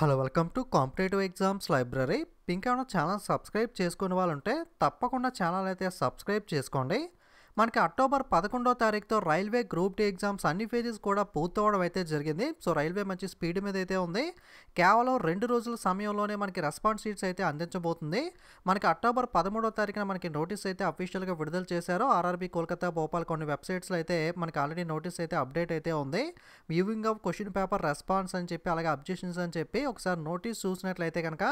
hello welcome to competitive exams library ఇంకేమైనా channel subscribe చేసుకునే వాళ్ళు ఉంటే తప్పకుండా ఛానల్ అయితే సబ్స్క్రైబ్ చేసుకోండి మనకి అక్టోబర్ పదకొండో తారీఖుతో రైల్వే గ్రూప్ డి ఎగ్జామ్స్ అన్ని ఫేజెస్ కూడా పూర్తవడం అయితే జరిగింది సో రైల్వే మంచి స్పీడ్ మీద అయితే ఉంది కేవలం రెండు రోజుల సమయంలోనే మనకి రెస్పాన్స్ షీట్స్ అయితే అందించబోతుంది మనకి అక్టోబర్ పదమూడో తారీఖున మనకి నోటీస్ అయితే అఫీషియల్గా విడుదల చేశారు ఆర్ఆర్బీ కోల్కతా భోపాల్ కొన్ని వెబ్సైట్స్లో అయితే మనకి ఆల్రెడీ నోటీస్ అయితే అప్డేట్ అయితే ఉంది viewing of question paper response అని చెప్పి అలాగే అబ్జెక్షన్స్ అని చెప్పి ఒకసారి నోటీస్ చూసినట్లయితే కనుక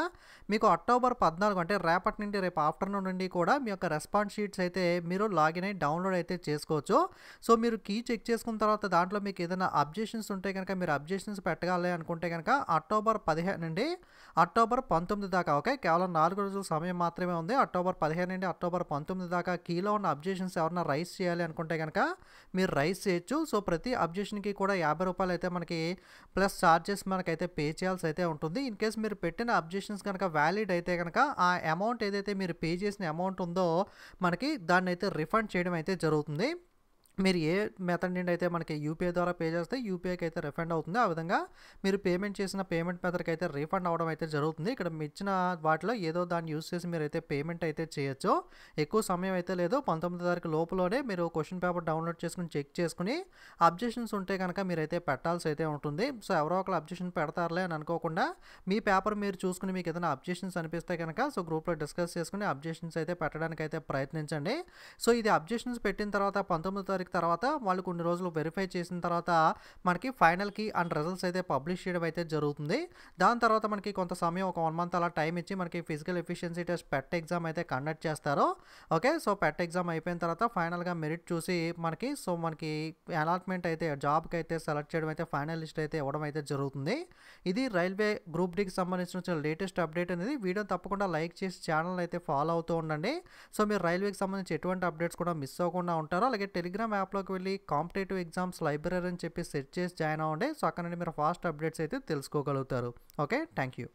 మీకు అక్టోబర్ పద్నాలుగు అంటే రేపటి నుండి రేపు ఆఫ్టర్నూన్ నుండి కూడా మీ యొక్క రెస్పాన్స్ షీట్స్ అయితే మీరు లాగిన్ అయి డౌన్లోడ్ అయితే చేసుకోవచ్చు సో మీరు కీ చెక్ చేసుకున్న తర్వాత దాంట్లో మీకు ఏదైనా అబ్జెక్షన్స్ ఉంటే కనుక మీరు అబ్జెక్షన్స్ పెట్టగాలి అనుకుంటే కనుక అక్టోబర్ పదిహేను నుండి అక్టోబర్ పంతొమ్మిది దాకా ఓకే కేవలం నాలుగు రోజుల సమయం మాత్రమే ఉంది అక్టోబర్ పదిహేను నుండి అక్టోబర్ పంతొమ్మిది దాకా కీలో ఉన్న అబ్జెక్షన్స్ ఎవరైనా రైస్ చేయాలి అనుకుంటే కనుక మీరు రైస్ చేయొచ్చు సో ప్రతి అబ్జెక్షన్కి కూడా యాభై రూపాయలు అయితే మనకి ప్లస్ ఛార్జెస్ మనకైతే పే చేయాల్సి అయితే ఉంటుంది ఇన్ కేస్ మీరు పెట్టిన అబ్జెక్షన్స్ కనుక వ్యాలిడ్ అయితే కనుక ఆ అమౌంట్ ఏదైతే మీరు పే చేసిన అమౌంట్ ఉందో మనకి దాన్ని అయితే రిఫండ్ చేయడం అయితే జరుగుతుంది మీరు ఏ మెథడ్ నుండి అయితే మనకి యూపీఐ ద్వారా పే చేస్తే యూపీఐకి అయితే రిఫండ్ అవుతుంది ఆ విధంగా మీరు పేమెంట్ చేసిన పేమెంట్ మెథడ్కి అయితే రీఫండ్ అవడం అయితే జరుగుతుంది ఇక్కడ ఇచ్చిన వాటిలో ఏదో దాన్ని యూస్ చేసి మీరు అయితే పేమెంట్ అయితే చేయొచ్చు ఎక్కువ సమయం అయితే లేదు పంతొమ్మిది తారీఖు లోపలనే మీరు క్వశ్చన్ పేపర్ డౌన్లోడ్ చేసుకుని చెక్ చేసుకుని అబ్జెక్షన్స్ ఉంటే కనుక మీరైతే పెట్టాల్సి అయితే ఉంటుంది సో ఎవరో ఒకరు అబ్జెక్షన్ పెడతారులే అని అనుకోకుండా మీ పేపర్ మీరు చూసుకుని మీకు ఏదైనా అబ్జెక్షన్స్ అనిపిస్తే కనుక సో గ్రూప్లో డిస్కస్ చేసుకుని అబ్జెక్షన్స్ అయితే పెట్టడానికి అయితే ప్రయత్నించండి సో ఇది అబ్జెక్షన్స్ పెట్టిన తర్వాత పంతొమ్మిది తారీఖు వెతికిన తర్వాత వాళ్ళు కొన్ని రోజులు వెరిఫై చేసిన తర్వాత మనకి ఫైనల్కి అండ్ రిజల్ట్స్ అయితే పబ్లిష్ చేయడం అయితే జరుగుతుంది దాని తర్వాత మనకి కొంత సమయం ఒక వన్ మంత్ అలా టైం ఇచ్చి మనకి physical efficiency test PET exam అయితే కండక్ట్ చేస్తారు ఓకే సో పెట్ ఎగ్జామ్ అయిపోయిన తర్వాత ఫైనల్గా మెరిట్ చూసి మనకి సో మనకి అలాట్మెంట్ అయితే జాబ్కి అయితే సెలెక్ట్ చేయడం అయితే ఫైనల్ లిస్ట్ అయితే ఇవ్వడం అయితే జరుగుతుంది ఇది రైల్వే గ్రూప్ డికి సంబంధించిన లేటెస్ట్ అప్డేట్ అనేది వీడియో తప్పకుండా లైక్ చేసి ఛానల్ అయితే ఫాలో అవుతూ ఉండండి సో మీరు రైల్వేకి సంబంధించి ఎటువంటి అప్డేట్స్ కూడా మిస్ అవ్వకుండా ఉంటారు అలాగే టెలిగ్రామ్ యాప్లోకి వెళ్ళి కాంపిటేటివ్ ఎగ్జామ్స్ లైబ్రరీ అని చెప్పి సెట్ చేసి జాయిన్ అవ్వండి సో అక్కడ నుండి మీరు ఫాస్ట్ అప్డేట్స్ అయితే తెలుసుకోగలుగుతారు ఓకే థ్యాంక్ యూ